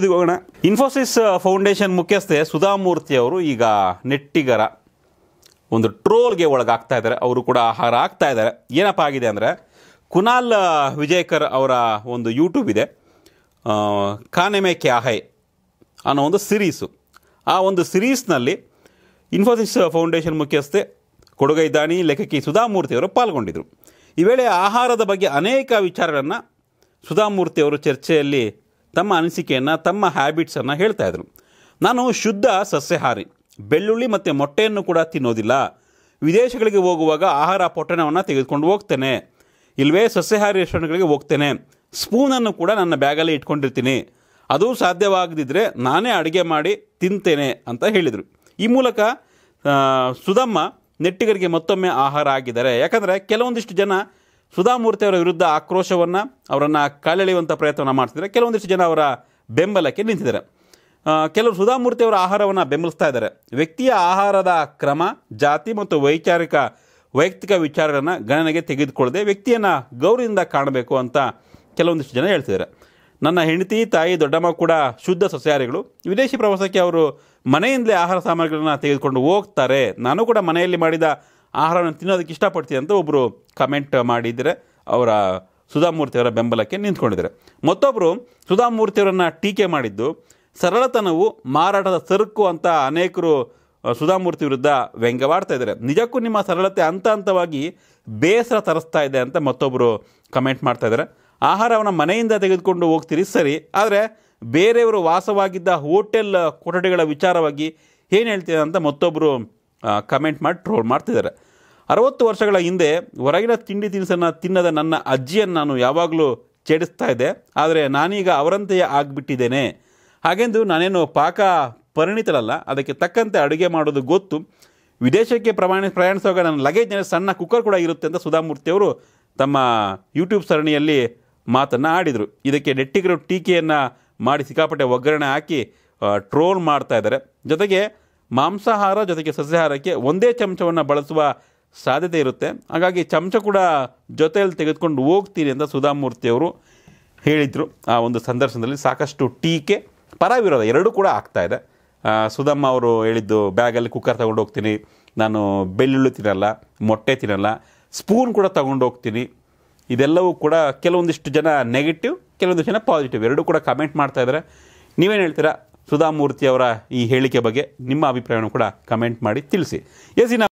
ಇದಕ್ಕೆ ಹೋಗೋಣ ಇನ್ಫೋಸಿಸ್ ಫೌಂಡೇಶನ್ ಮುಖ್ಯಸ್ಥೆ ಸುಧಾಮೂರ್ತಿ ಅವರು ಈಗ ನೆಟ್ಟಿಗರ ಒಂದು ಟ್ರೋಲ್ಗೆ ಒಳಗಾಗ್ತಾ ಇದ್ದಾರೆ ಅವರು ಕೂಡ ಆಹಾರ ಆಗ್ತಾ ಇದ್ದಾರೆ ಏನಪ್ಪ ಆಗಿದೆ ಅಂದರೆ ಕುನಾಲ್ ವಿಜಯಕರ್ ಅವರ ಒಂದು ಯೂಟ್ಯೂಬ್ ಇದೆ ಕಾನೆಮೆ ಕ್ಯಾಹೈ ಅನ್ನೋ ಒಂದು ಸಿರೀಸು ಆ ಒಂದು ಸಿರೀಸ್ನಲ್ಲಿ ಇನ್ಫೋಸಿಸ್ ಫೌಂಡೇಶನ್ ಮುಖ್ಯಸ್ಥೆ ಕೊಡುಗೈ ದಾನಿ ಲೇಖಕಿ ಸುಧಾಮೂರ್ತಿಯವರು ಪಾಲ್ಗೊಂಡಿದ್ದರು ಈ ವೇಳೆ ಆಹಾರದ ಬಗ್ಗೆ ಅನೇಕ ವಿಚಾರಗಳನ್ನು ಅವರು ಚರ್ಚೆಯಲ್ಲಿ ತಮ್ಮ ಅನಿಸಿಕೆಯನ್ನು ತಮ್ಮ ಹ್ಯಾಬಿಟ್ಸನ್ನು ಹೇಳ್ತಾ ಇದ್ರು ನಾನು ಶುದ್ಧ ಸಸ್ಯಹಾರಿ ಬೆಳ್ಳುಳ್ಳಿ ಮತ್ತು ಮೊಟ್ಟೆಯನ್ನು ಕೂಡ ತಿನ್ನೋದಿಲ್ಲ ವಿದೇಶಗಳಿಗೆ ಹೋಗುವಾಗ ಆಹಾರ ಪೊಟ್ಟಣವನ್ನು ತೆಗೆದುಕೊಂಡು ಹೋಗ್ತೇನೆ ಇಲ್ಲವೇ ಸಸ್ಯಹಾರಿ ರೆಸ್ಟೋರೆಂಟ್ಗಳಿಗೆ ಹೋಗ್ತೇನೆ ಸ್ಪೂನನ್ನು ಕೂಡ ನನ್ನ ಬ್ಯಾಗಲ್ಲಿ ಇಟ್ಕೊಂಡಿರ್ತೀನಿ ಅದು ಸಾಧ್ಯವಾಗದಿದ್ದರೆ ನಾನೇ ಅಡುಗೆ ಮಾಡಿ ತಿಂತೇನೆ ಅಂತ ಹೇಳಿದರು ಈ ಮೂಲಕ ಸುಧಮ್ಮ ನೆಟ್ಟಿಗರಿಗೆ ಮತ್ತೊಮ್ಮೆ ಆಹಾರ ಆಗಿದ್ದಾರೆ ಯಾಕಂದರೆ ಕೆಲವೊಂದಿಷ್ಟು ಜನ ಸುಧಾಮೂರ್ತಿಯವರ ಅವರ ವಿರುದ್ಧ ಆಕ್ರೋಶವನ್ನು ಅವರನ್ನು ಕಳೆಳೆಯುವಂಥ ಪ್ರಯತ್ನವನ್ನು ಮಾಡ್ತಿದ್ದಾರೆ ಕೆಲವೊಂದಿಷ್ಟು ಜನ ಅವರ ಬೆಂಬಲಕ್ಕೆ ನಿಂತಿದ್ದಾರೆ ಕೆಲವರು ಸುಧಾಮೂರ್ತಿಯವರ ಅವರ ಆಹಾರವನ್ನು ಬೆಂಬಲಿಸ್ತಾ ಇದ್ದಾರೆ ವ್ಯಕ್ತಿಯ ಆಹಾರದ ಕ್ರಮ ಜಾತಿ ಮತ್ತು ವೈಚಾರಿಕ ವೈಯಕ್ತಿಕ ವಿಚಾರಗಳನ್ನು ಗಣನೆಗೆ ತೆಗೆದುಕೊಳ್ಳದೆ ವ್ಯಕ್ತಿಯನ್ನು ಗೌರವದಿಂದ ಕಾಣಬೇಕು ಅಂತ ಕೆಲವೊಂದಿಷ್ಟು ಜನ ಹೇಳ್ತಿದ್ದಾರೆ ನನ್ನ ಹೆಂಡತಿ ತಾಯಿ ದೊಡ್ಡಮ್ಮ ಕೂಡ ಶುದ್ಧ ಸಸ್ಯಾಹಾರಿಗಳು ವಿದೇಶಿ ಪ್ರವಾಸಕ್ಕೆ ಅವರು ಮನೆಯಿಂದಲೇ ಆಹಾರ ಸಾಮಗ್ರಿಗಳನ್ನು ತೆಗೆದುಕೊಂಡು ಹೋಗ್ತಾರೆ ನಾನು ಕೂಡ ಮನೆಯಲ್ಲಿ ಮಾಡಿದ ಆಹಾರವನ್ನು ತಿನ್ನೋದಕ್ಕೆ ಇಷ್ಟಪಡ್ತೀವಿ ಅಂತ ಒಬ್ಬರು ಕಮೆಂಟ್ ಮಾಡಿದರೆ ಅವರ ಸುಧಾಮೂರ್ತಿಯವರ ಬೆಂಬಲಕ್ಕೆ ನಿಂತ್ಕೊಂಡಿದ್ದಾರೆ ಮತ್ತೊಬ್ಬರು ಸುಧಾಮೂರ್ತಿಯವರನ್ನು ಟೀಕೆ ಮಾಡಿದ್ದು ಸರಳತನವು ಮಾರಾಟದ ಸರಕು ಅಂತ ಅನೇಕರು ಸುಧಾಮೂರ್ತಿ ವಿರುದ್ಧ ವ್ಯಂಗ್ಯವಾಡ್ತಾ ಇದ್ದಾರೆ ನಿಜಕ್ಕೂ ನಿಮ್ಮ ಸರಳತೆ ಹಂತ ಹಂತವಾಗಿ ಬೇಸರ ತರಿಸ್ತಾ ಇದೆ ಅಂತ ಮತ್ತೊಬ್ಬರು ಕಮೆಂಟ್ ಮಾಡ್ತಾ ಇದ್ದಾರೆ ಆಹಾರವನ್ನು ಮನೆಯಿಂದ ತೆಗೆದುಕೊಂಡು ಹೋಗ್ತೀರಿ ಸರಿ ಆದರೆ ಬೇರೆಯವರು ವಾಸವಾಗಿದ್ದ ಹೋಟೆಲ್ ಕೊಠಡಿಗಳ ವಿಚಾರವಾಗಿ ಏನು ಹೇಳ್ತೀರಾ ಅಂತ ಮತ್ತೊಬ್ಬರು ಕಮೆಂಟ್ ಮಾಡಿ ಟ್ರೋಲ್ ಮಾಡ್ತಿದ್ದಾರೆ ಅರವತ್ತು ವರ್ಷಗಳ ಹಿಂದೆ ಹೊರಗಿನ ತಿಂಡಿ ತಿನಿಸನ್ನು ತಿನ್ನದ ನನ್ನ ಅಜ್ಜಿಯನ್ನು ನಾನು ಯಾವಾಗಲೂ ಛೇಡಿಸ್ತಾ ಇದ್ದೆ ಆದರೆ ನಾನೀಗ ಅವರಂತೆಯೇ ಆಗಿಬಿಟ್ಟಿದ್ದೇನೆ ಹಾಗೆಂದು ನಾನೇನು ಪಾಕ ಪರಿಣಿತರಲ್ಲ ಅದಕ್ಕೆ ತಕ್ಕಂತೆ ಅಡುಗೆ ಮಾಡೋದು ಗೊತ್ತು ವಿದೇಶಕ್ಕೆ ಪ್ರಮಾಣ ಪ್ರಯಾಣಿಸುವಾಗ ನನ್ನ ಲಗೇಜ್ ಸಣ್ಣ ಕುಕ್ಕರ್ ಕೂಡ ಇರುತ್ತೆ ಅಂತ ಸುಧಾಮೂರ್ತಿಯವರು ತಮ್ಮ ಯೂಟ್ಯೂಬ್ ಸರಣಿಯಲ್ಲಿ ಮಾತನ್ನು ಆಡಿದರು ಇದಕ್ಕೆ ನೆಟ್ಟಿಗರು ಟೀಕೆಯನ್ನು ಮಾಡಿ ಸಿಕ್ಕಾಪಟ್ಟೆ ಒಗ್ಗರಣೆ ಹಾಕಿ ಟ್ರೋಲ್ ಮಾಡ್ತಾ ಇದ್ದಾರೆ ಜೊತೆಗೆ ಮಾಂಸಾಹಾರ ಜೊತೆಗೆ ಸಸ್ಯಾಹಾರಕ್ಕೆ ಒಂದೇ ಚಮಚವನ್ನು ಬಳಸುವ ಸಾಧ್ಯತೆ ಇರುತ್ತೆ ಹಾಗಾಗಿ ಚಮಚ ಕೂಡ ಜೊತೆಯಲ್ಲಿ ತೆಗೆದುಕೊಂಡು ಹೋಗ್ತೀನಿ ಅಂತ ಸುಧಾಮೂರ್ತಿಯವರು ಹೇಳಿದರು ಆ ಒಂದು ಸಂದರ್ಶನದಲ್ಲಿ ಸಾಕಷ್ಟು ಟೀಕೆ ಪರ ಎರಡೂ ಕೂಡ ಆಗ್ತಾ ಇದೆ ಸುಧಮ್ಮ ಅವರು ಹೇಳಿದ್ದು ಬ್ಯಾಗಲ್ಲಿ ಕುಕ್ಕರ್ ತಗೊಂಡು ಹೋಗ್ತೀನಿ ನಾನು ಬೆಳ್ಳುಳ್ಳಿ ತಿನ್ನಲ್ಲ ಮೊಟ್ಟೆ ತಿನ್ನಲ್ಲ ಸ್ಪೂನ್ ಕೂಡ ತೊಗೊಂಡು ಹೋಗ್ತೀನಿ ಇದೆಲ್ಲವೂ ಕೂಡ ಕೆಲವೊಂದಿಷ್ಟು ಜನ ನೆಗೆಟಿವ್ ಕೆಲವೊಂದಿಷ್ಟು ಜನ ಪಾಸಿಟಿವ್ ಎರಡೂ ಕೂಡ ಕಮೆಂಟ್ ಮಾಡ್ತಾ ಇದ್ದಾರೆ ನೀವೇನು ಹೇಳ್ತೀರಾ ಸುಧಾಮೂರ್ತಿ ಅವರ ಈ ಹೇಳಿಕೆ ಬಗ್ಗೆ ನಿಮ್ಮ ಅಭಿಪ್ರಾಯವನ್ನು ಕೂಡ ಕಮೆಂಟ್ ಮಾಡಿ ತಿಳಿಸಿ ಎಸ್